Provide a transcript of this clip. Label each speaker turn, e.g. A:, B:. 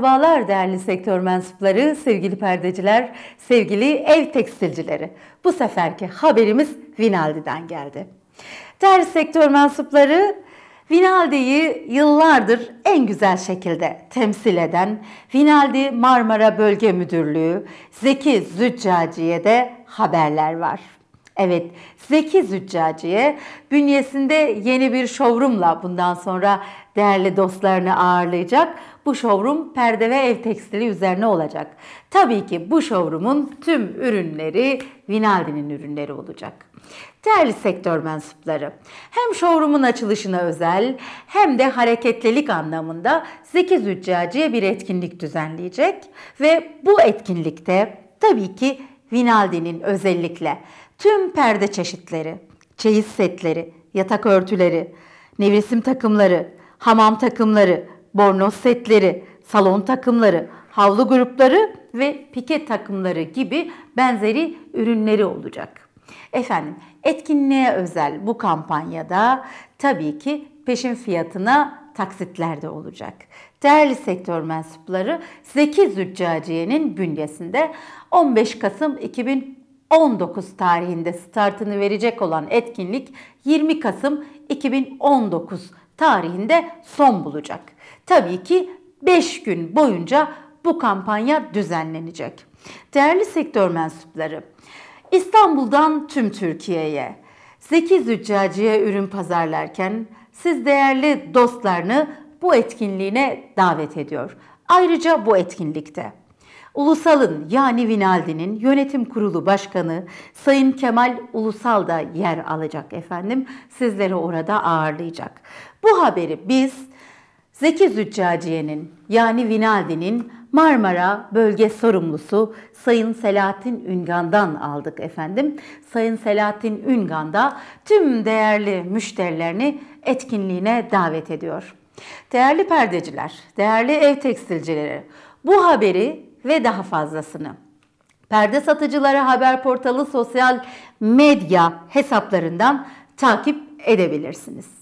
A: Merhabalar değerli sektör mensupları, sevgili perdeciler, sevgili ev tekstilcileri. Bu seferki haberimiz Vinaldi'den geldi. Değerli sektör mensupları, Vinaldi'yi yıllardır en güzel şekilde temsil eden Vinaldi Marmara Bölge Müdürlüğü Zeki Züccaciye'de haberler var. Evet, Zeki Züccaciye bünyesinde yeni bir şovrumla bundan sonra değerli dostlarını ağırlayacak. Bu şovrum perde ve ev tekstili üzerine olacak. Tabii ki bu şovrumun tüm ürünleri Vinaldi'nin ürünleri olacak. Değerli sektör mensupları, hem şovrumun açılışına özel hem de hareketlilik anlamında Zeki Züccaciye bir etkinlik düzenleyecek ve bu etkinlikte tabii ki Vinaldi'nin özellikle tüm perde çeşitleri, çeyiz setleri, yatak örtüleri, nevresim takımları, hamam takımları, bornoz setleri, salon takımları, havlu grupları ve pike takımları gibi benzeri ürünleri olacak. Efendim etkinliğe özel bu kampanyada tabii ki peşin fiyatına taksitlerde olacak. Değerli sektör mensupları Zeki Züccaciye'nin bünyesinde 15 Kasım 2019 tarihinde startını verecek olan etkinlik 20 Kasım 2019 tarihinde son bulacak. Tabii ki 5 gün boyunca bu kampanya düzenlenecek. Değerli sektör mensupları, İstanbul'dan tüm Türkiye'ye Zeki Züccaciye ürün pazarlarken siz değerli dostlarını bu etkinliğine davet ediyor. Ayrıca bu etkinlikte Ulusal'ın yani Vinaldi'nin yönetim kurulu başkanı Sayın Kemal Ulusal da yer alacak efendim. Sizleri orada ağırlayacak. Bu haberi biz Zeki Züccaciye'nin yani Vinaldi'nin Marmara Bölge Sorumlusu Sayın Selahattin Üngan'dan aldık efendim. Sayın Selahattin Üngan da tüm değerli müşterilerini etkinliğine davet ediyor. Değerli perdeciler, değerli ev tekstilcileri, bu haberi ve daha fazlasını Perde Satıcıları Haber Portalı sosyal medya hesaplarından takip edebilirsiniz.